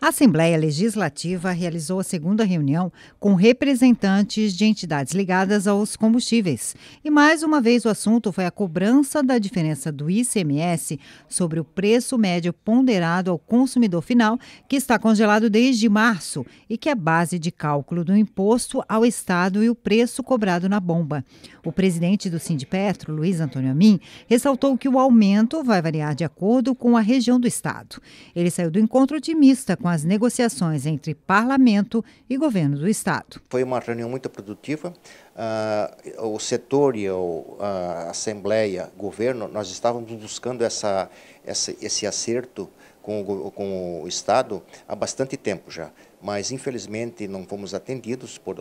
A Assembleia Legislativa realizou a segunda reunião com representantes de entidades ligadas aos combustíveis. E mais uma vez o assunto foi a cobrança da diferença do ICMS sobre o preço médio ponderado ao consumidor final, que está congelado desde março e que é base de cálculo do imposto ao Estado e o preço cobrado na bomba. O presidente do Sindipetro, Luiz Antônio Amin, ressaltou que o aumento vai variar de acordo com a região do Estado. Ele saiu do encontro otimista com com as negociações entre parlamento e governo do Estado. Foi uma reunião muito produtiva. Uh, o setor e o, a Assembleia, governo, nós estávamos buscando essa, essa esse acerto com o, com o Estado há bastante tempo já, mas infelizmente não fomos atendidos por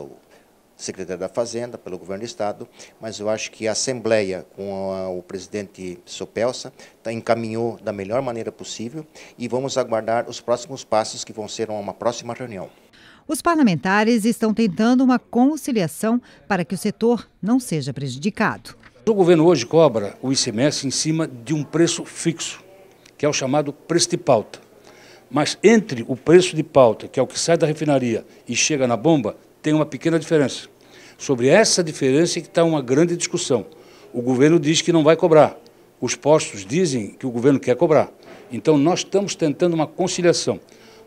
Secretária da Fazenda, pelo governo do Estado, mas eu acho que a Assembleia, com a, o presidente Sopelsa, tá, encaminhou da melhor maneira possível e vamos aguardar os próximos passos que vão ser uma próxima reunião. Os parlamentares estão tentando uma conciliação para que o setor não seja prejudicado. O governo hoje cobra o ICMS em cima de um preço fixo, que é o chamado preço de pauta. Mas entre o preço de pauta, que é o que sai da refinaria, e chega na bomba, tem uma pequena diferença. Sobre essa diferença é que está uma grande discussão. O governo diz que não vai cobrar. Os postos dizem que o governo quer cobrar. Então, nós estamos tentando uma conciliação.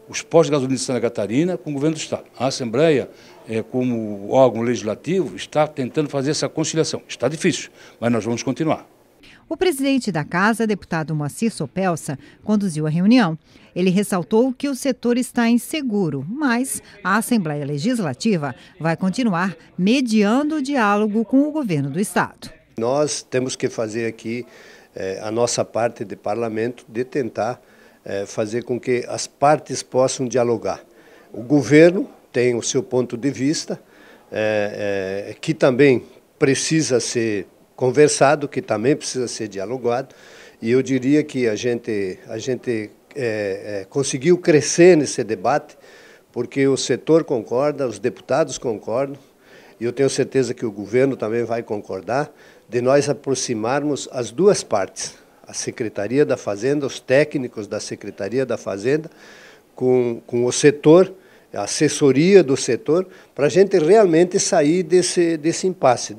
Os postos de gasolina de Santa Catarina com o governo do Estado. A Assembleia, é, como órgão legislativo, está tentando fazer essa conciliação. Está difícil, mas nós vamos continuar. O presidente da casa, deputado Moacir Sopelsa, conduziu a reunião. Ele ressaltou que o setor está inseguro, mas a Assembleia Legislativa vai continuar mediando o diálogo com o governo do Estado. Nós temos que fazer aqui eh, a nossa parte de parlamento de tentar eh, fazer com que as partes possam dialogar. O governo tem o seu ponto de vista, eh, que também precisa ser conversado, que também precisa ser dialogado. E eu diria que a gente, a gente é, é, conseguiu crescer nesse debate, porque o setor concorda, os deputados concordam, e eu tenho certeza que o governo também vai concordar, de nós aproximarmos as duas partes, a Secretaria da Fazenda, os técnicos da Secretaria da Fazenda, com, com o setor, a assessoria do setor, para a gente realmente sair desse, desse impasse.